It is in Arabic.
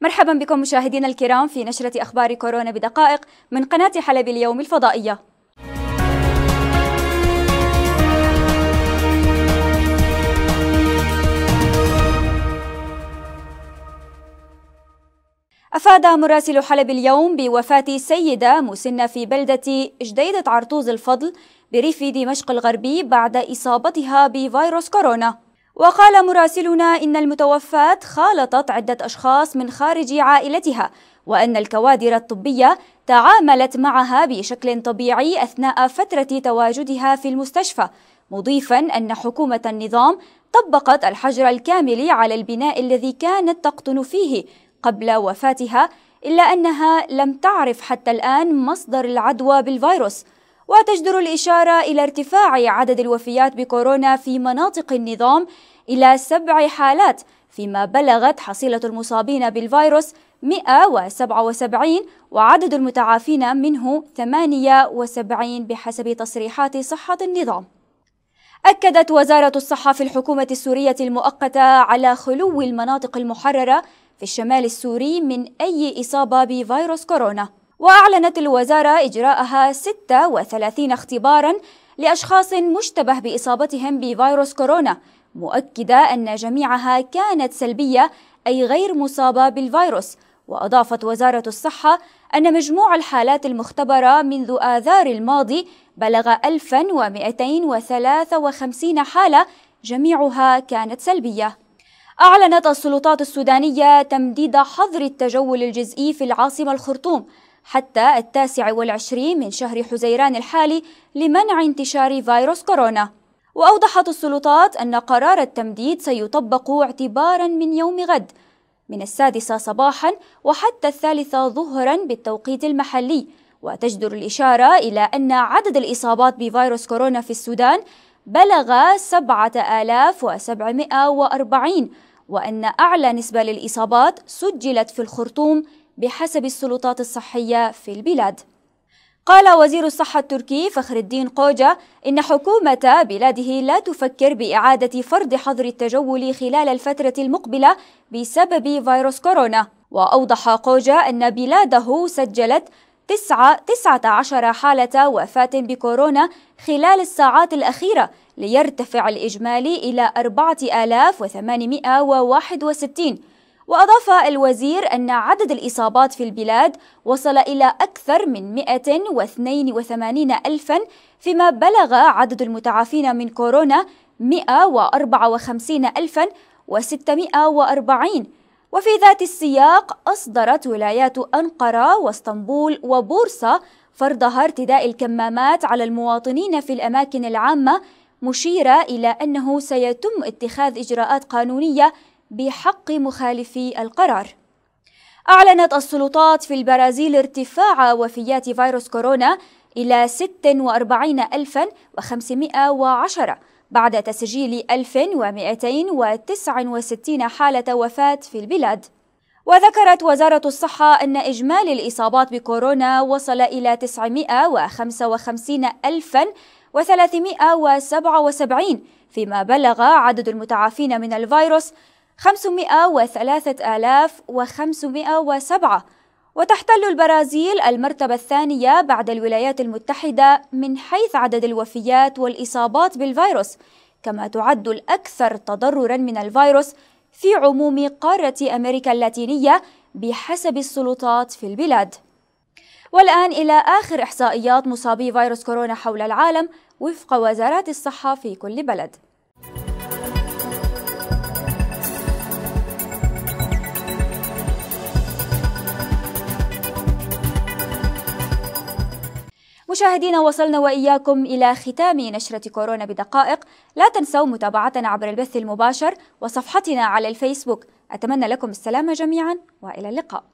مرحبا بكم مشاهدينا الكرام في نشرة أخبار كورونا بدقائق من قناة حلب اليوم الفضائية أفاد مراسل حلب اليوم بوفاة سيدة مسنة في بلدة جديدة عرطوز الفضل بريف دمشق الغربي بعد إصابتها بفيروس كورونا وقال مراسلنا إن المتوفاة خالطت عدة أشخاص من خارج عائلتها وأن الكوادر الطبية تعاملت معها بشكل طبيعي أثناء فترة تواجدها في المستشفى مضيفا أن حكومة النظام طبقت الحجر الكامل على البناء الذي كانت تقطن فيه قبل وفاتها إلا أنها لم تعرف حتى الآن مصدر العدوى بالفيروس وتجدر الإشارة إلى ارتفاع عدد الوفيات بكورونا في مناطق النظام إلى سبع حالات فيما بلغت حصيلة المصابين بالفيروس 177 وعدد المتعافين منه 78 بحسب تصريحات صحة النظام أكدت وزارة الصحة في الحكومة السورية المؤقتة على خلو المناطق المحررة في الشمال السوري من أي إصابة بفيروس كورونا وأعلنت الوزارة إجراءها 36 اختبارا لأشخاص مشتبه بإصابتهم بفيروس كورونا مؤكدة أن جميعها كانت سلبية أي غير مصابة بالفيروس وأضافت وزارة الصحة أن مجموع الحالات المختبرة منذ آذار الماضي بلغ 1253 حالة جميعها كانت سلبية أعلنت السلطات السودانية تمديد حظر التجول الجزئي في العاصمة الخرطوم حتى التاسع والعشرين من شهر حزيران الحالي لمنع انتشار فيروس كورونا وأوضحت السلطات أن قرار التمديد سيطبق اعتبارا من يوم غد من السادسة صباحا وحتى الثالثة ظهرا بالتوقيت المحلي وتجدر الإشارة إلى أن عدد الإصابات بفيروس كورونا في السودان بلغ 7740 وأن أعلى نسبة للإصابات سجلت في الخرطوم بحسب السلطات الصحية في البلاد قال وزير الصحة التركي فخر الدين قوجا إن حكومة بلاده لا تفكر بإعادة فرض حظر التجول خلال الفترة المقبلة بسبب فيروس كورونا وأوضح قوجا أن بلاده سجلت تسعة 19 حالة وفاة بكورونا خلال الساعات الأخيرة ليرتفع الإجمالي إلى 4861 وأضاف الوزير أن عدد الإصابات في البلاد وصل إلى أكثر من 182 ألفا فيما بلغ عدد المتعافين من كورونا 154 ألفا و640 وفي ذات السياق أصدرت ولايات أنقرة واسطنبول وبورصة فرضها ارتداء الكمامات على المواطنين في الأماكن العامة مشيرة إلى أنه سيتم اتخاذ إجراءات قانونية بحق مخالفي القرار أعلنت السلطات في البرازيل ارتفاع وفيات فيروس كورونا إلى 46510 بعد تسجيل 1269 حالة وفاة في البلاد وذكرت وزارة الصحة أن إجمالي الإصابات بكورونا وصل إلى 955377 فيما بلغ عدد المتعافين من الفيروس وسبعة وتحتل البرازيل المرتبة الثانية بعد الولايات المتحدة من حيث عدد الوفيات والإصابات بالفيروس كما تعد الأكثر تضررا من الفيروس في عموم قارة أمريكا اللاتينية بحسب السلطات في البلاد والآن إلى آخر إحصائيات مصابي فيروس كورونا حول العالم وفق وزارات الصحة في كل بلد مشاهدينا وصلنا وإياكم إلى ختام نشرة كورونا بدقائق لا تنسوا متابعتنا عبر البث المباشر وصفحتنا على الفيسبوك أتمنى لكم السلامة جميعا وإلى اللقاء